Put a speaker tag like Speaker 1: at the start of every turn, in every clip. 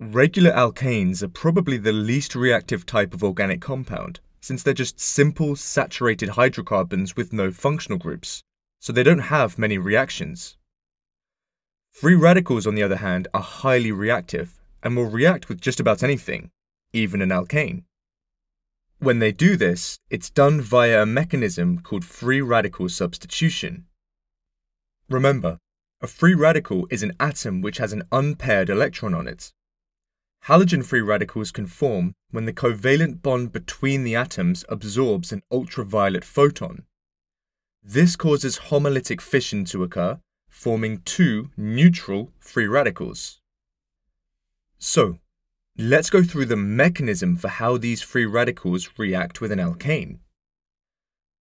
Speaker 1: Regular alkanes are probably the least reactive type of organic compound, since they're just simple, saturated hydrocarbons with no functional groups, so they don't have many reactions. Free radicals, on the other hand, are highly reactive and will react with just about anything, even an alkane. When they do this, it's done via a mechanism called free radical substitution. Remember, a free radical is an atom which has an unpaired electron on it, Halogen-free radicals can form when the covalent bond between the atoms absorbs an ultraviolet photon. This causes homolytic fission to occur, forming two neutral free radicals. So, let's go through the mechanism for how these free radicals react with an alkane.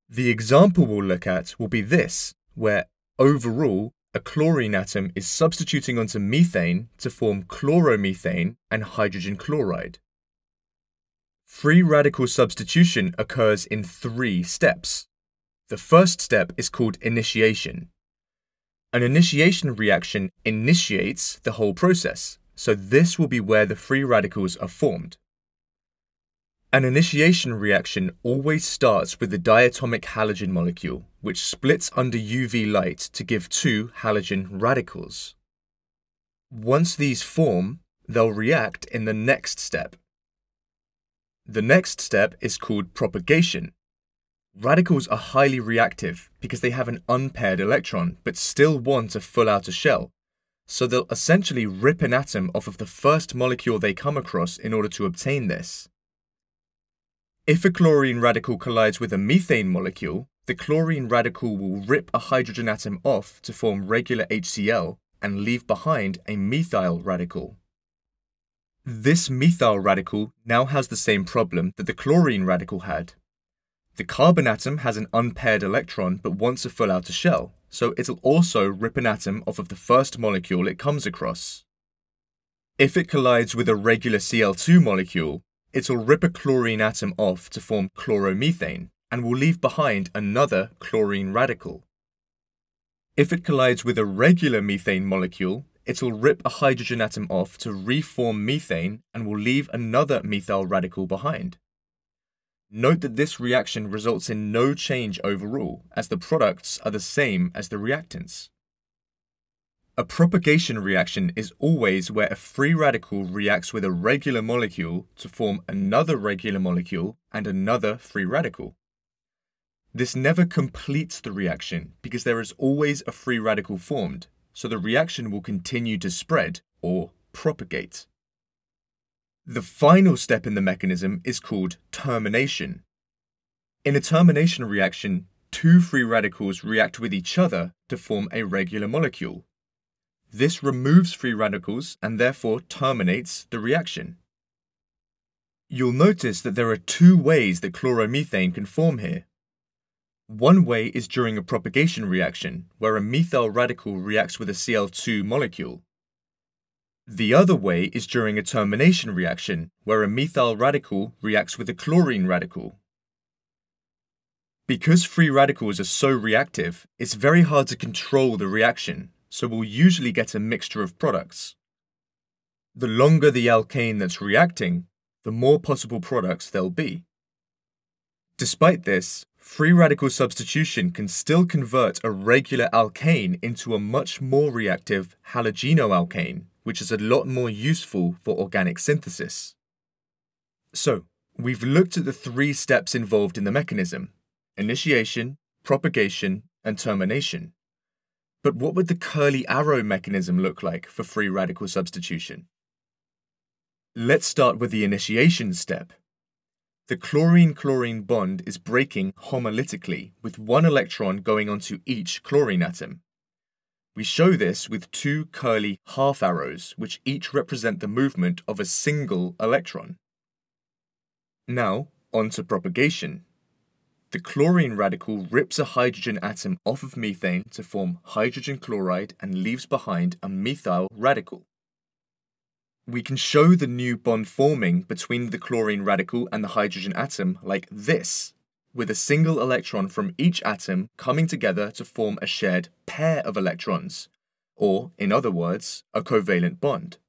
Speaker 1: The example we'll look at will be this, where overall a chlorine atom is substituting onto methane to form chloromethane and hydrogen chloride. Free radical substitution occurs in three steps. The first step is called initiation. An initiation reaction initiates the whole process, so this will be where the free radicals are formed. An initiation reaction always starts with the diatomic halogen molecule, which splits under UV light to give two halogen radicals. Once these form, they'll react in the next step. The next step is called propagation. Radicals are highly reactive because they have an unpaired electron but still want a full outer shell, so they'll essentially rip an atom off of the first molecule they come across in order to obtain this. If a chlorine radical collides with a methane molecule, the chlorine radical will rip a hydrogen atom off to form regular HCl and leave behind a methyl radical. This methyl radical now has the same problem that the chlorine radical had. The carbon atom has an unpaired electron but wants a full outer shell, so it'll also rip an atom off of the first molecule it comes across. If it collides with a regular Cl2 molecule, it'll rip a chlorine atom off to form chloromethane and will leave behind another chlorine radical. If it collides with a regular methane molecule, it'll rip a hydrogen atom off to reform methane and will leave another methyl radical behind. Note that this reaction results in no change overall, as the products are the same as the reactants. A propagation reaction is always where a free radical reacts with a regular molecule to form another regular molecule and another free radical. This never completes the reaction because there is always a free radical formed, so the reaction will continue to spread or propagate. The final step in the mechanism is called termination. In a termination reaction, two free radicals react with each other to form a regular molecule, this removes free radicals and therefore terminates the reaction. You'll notice that there are two ways that chloromethane can form here. One way is during a propagation reaction, where a methyl radical reacts with a Cl2 molecule. The other way is during a termination reaction, where a methyl radical reacts with a chlorine radical. Because free radicals are so reactive, it's very hard to control the reaction so we'll usually get a mixture of products. The longer the alkane that's reacting, the more possible products there'll be. Despite this, free radical substitution can still convert a regular alkane into a much more reactive halogenoalkane, which is a lot more useful for organic synthesis. So, we've looked at the three steps involved in the mechanism initiation, propagation, and termination. But what would the curly arrow mechanism look like for free radical substitution? Let's start with the initiation step. The chlorine-chlorine bond is breaking homolytically with one electron going onto each chlorine atom. We show this with two curly half arrows, which each represent the movement of a single electron. Now, on to propagation. The chlorine radical rips a hydrogen atom off of methane to form hydrogen chloride and leaves behind a methyl radical. We can show the new bond forming between the chlorine radical and the hydrogen atom like this, with a single electron from each atom coming together to form a shared pair of electrons, or, in other words, a covalent bond.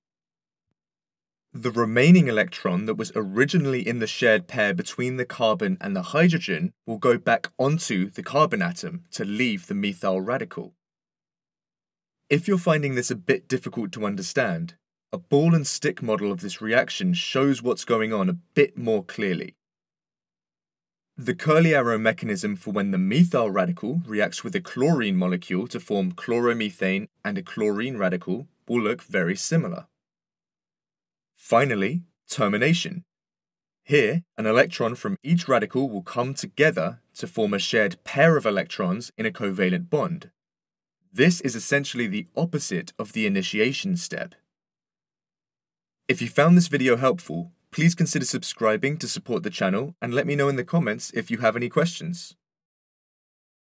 Speaker 1: The remaining electron that was originally in the shared pair between the carbon and the hydrogen will go back onto the carbon atom to leave the methyl radical. If you're finding this a bit difficult to understand, a ball and stick model of this reaction shows what's going on a bit more clearly. The curly arrow mechanism for when the methyl radical reacts with a chlorine molecule to form chloromethane and a chlorine radical will look very similar. Finally, termination. Here, an electron from each radical will come together to form a shared pair of electrons in a covalent bond. This is essentially the opposite of the initiation step. If you found this video helpful, please consider subscribing to support the channel and let me know in the comments if you have any questions.